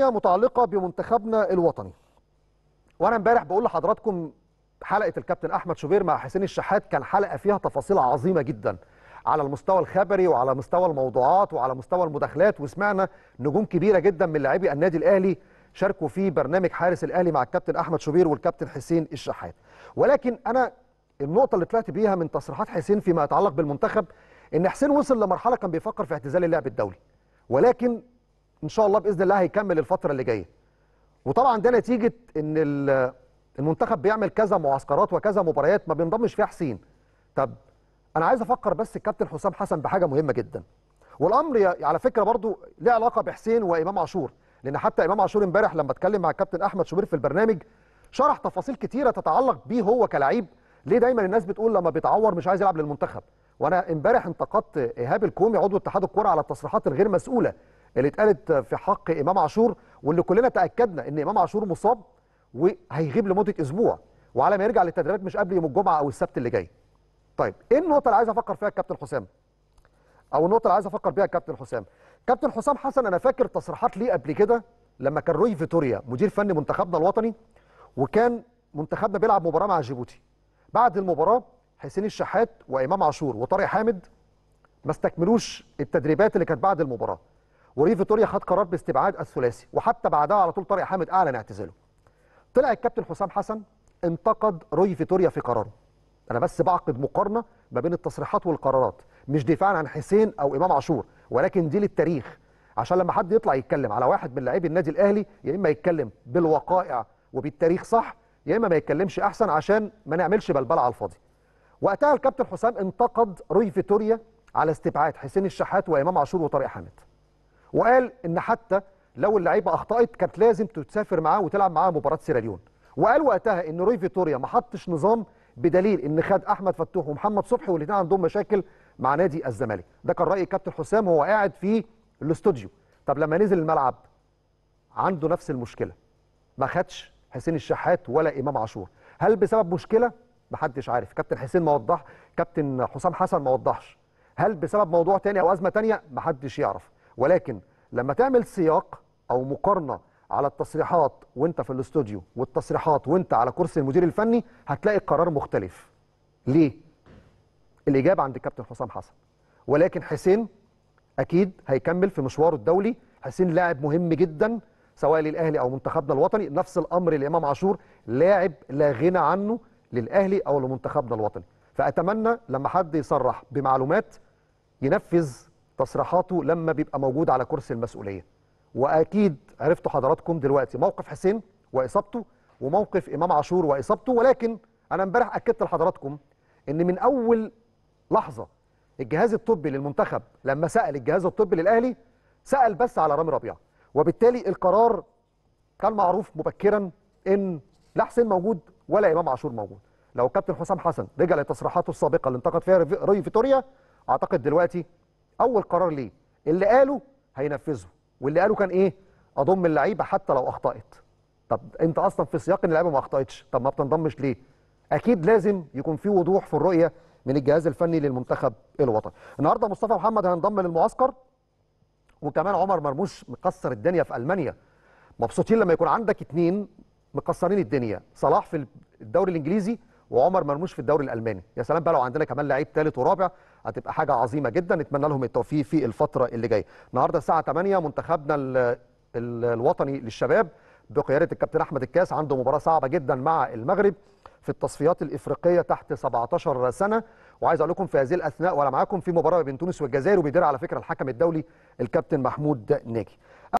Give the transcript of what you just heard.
متعلقة بمنتخبنا الوطني وانا امبارح بقول لحضراتكم حلقة الكابتن احمد شوبير مع حسين الشحات كان حلقة فيها تفاصيل عظيمة جدا على المستوى الخبري وعلى مستوى الموضوعات وعلى مستوى المداخلات وسمعنا نجوم كبيرة جدا من لاعبي النادي الاهلي شاركوا في برنامج حارس الاهلي مع الكابتن احمد شوبير والكابتن حسين الشحات ولكن انا النقطة اللي طلعت بيها من تصريحات حسين فيما يتعلق بالمنتخب ان حسين وصل لمرحلة كان بيفكر في اعتزال اللعب الدولي ولكن ان شاء الله باذن الله هيكمل الفتره اللي جايه وطبعا ده نتيجه ان المنتخب بيعمل كذا معسكرات وكذا مباريات ما بينضمش فيها حسين طب انا عايز افكر بس الكابتن حسام حسن بحاجه مهمه جدا والامر على فكره برضو له علاقه بحسين وامام عاشور لان حتى امام عاشور امبارح لما اتكلم مع الكابتن احمد شوبير في البرنامج شرح تفاصيل كتيره تتعلق بيه هو كلاعب ليه دايما الناس بتقول لما بيتعور مش عايز يلعب للمنتخب وانا امبارح انتقدت ايهاب الكومي عضو اتحاد الكوره على التصريحات الغير مسؤوله اللي اتقالت في حق امام عاشور واللي كلنا تاكدنا ان امام عاشور مصاب وهيغيب لمده اسبوع وعلى ما يرجع للتدريبات مش قبل يوم الجمعه او السبت اللي جاي. طيب ايه النقطه اللي عايز افكر فيها الكابتن حسام؟ او النقطه اللي عايز افكر بيها الكابتن حسام. كابتن حسام حسن انا فاكر تصريحات ليه قبل كده لما كان روي فيتوريا مدير فني منتخبنا الوطني وكان منتخبنا بيلعب مباراه مع جيبوتي. بعد المباراه حسين الشحات وامام عاشور وطارق حامد ما استكملوش التدريبات اللي كانت بعد المباراه. وريف فيتوريا خد قرار باستبعاد الثلاثي وحتى بعدها على طول طارق حامد اعلن اعتزاله طلع الكابتن حسام حسن انتقد روي فيتوريا في قراره انا بس بعقد مقارنه ما بين التصريحات والقرارات مش دفاعا عن حسين او امام عاشور ولكن دي للتاريخ عشان لما حد يطلع يتكلم على واحد من لاعبي النادي الاهلي يا اما يتكلم بالوقائع وبالتاريخ صح يا اما ما يتكلمش احسن عشان ما نعملش بلبله على الفاضي وقتها الكابتن حسام انتقد روي فيتوريا على استبعاد حسين الشحات وامام عاشور وطارق حامد وقال ان حتى لو اللعيبه اخطات كانت لازم تسافر معاه وتلعب معاه مباراه سيراليون وقال وقتها ان روي فيتوريا ما حطش نظام بدليل ان خد احمد فتوح ومحمد صبحي والاثنين عندهم مشاكل مع نادي الزمالك ده كان راي كابتن حسام وهو قاعد في الاستوديو طب لما نزل الملعب عنده نفس المشكله ما خدش حسين الشحات ولا امام عاشور هل بسبب مشكله محدش عارف كابتن حسين ما وضح كابتن حسام حسن ما وضحش هل بسبب موضوع تاني او ازمه تانيه محدش يعرف ولكن لما تعمل سياق او مقارنه على التصريحات وانت في الاستوديو والتصريحات وانت على كرسي المدير الفني هتلاقي القرار مختلف ليه الاجابه عند الكابتن حسام حسن ولكن حسين اكيد هيكمل في مشواره الدولي حسين لاعب مهم جدا سواء للاهلي او منتخبنا الوطني نفس الامر لامام عاشور لاعب لا غنى عنه للاهلي او لمنتخبنا الوطني فاتمنى لما حد يصرح بمعلومات ينفذ تصريحاته لما بيبقى موجود على كرسي المسؤوليه واكيد عرفتوا حضراتكم دلوقتي موقف حسين واصابته وموقف امام عاشور واصابته ولكن انا امبارح اكدت لحضراتكم ان من اول لحظه الجهاز الطبي للمنتخب لما سال الجهاز الطبي للاهلي سال بس على رامي ربيعه وبالتالي القرار كان معروف مبكرا ان لا حسين موجود ولا امام عاشور موجود لو كابتن حسام حسن رجع لتصريحاته السابقه اللي انتقد فيها ري فيتوريا اعتقد دلوقتي اول قرار ليه اللي قاله هينفذه واللي قاله كان ايه اضم اللعيبه حتى لو اخطات طب انت اصلا في سياق ان اللعيبه ما اخطاتش طب ما بتنضمش ليه اكيد لازم يكون في وضوح في الرؤيه من الجهاز الفني للمنتخب الوطني النهارده مصطفى محمد هينضم للمعسكر وكمان عمر مرموش مكسر الدنيا في المانيا مبسوطين لما يكون عندك اتنين مكسرين الدنيا صلاح في الدوري الانجليزي وعمر مرموش في الدوري الالماني يا سلام بقى لو عندنا كمان لعيب ثالث ورابع هتبقى حاجه عظيمه جدا نتمنى لهم التوفيق في الفتره اللي جايه النهارده الساعه 8 منتخبنا الـ الـ الوطني للشباب بقياده الكابتن احمد الكاس عنده مباراه صعبه جدا مع المغرب في التصفيات الافريقيه تحت 17 سنه وعايز اقول لكم في هذه الاثناء وانا معاكم في مباراه بين تونس والجزائر وبيدير على فكره الحكم الدولي الكابتن محمود ناجي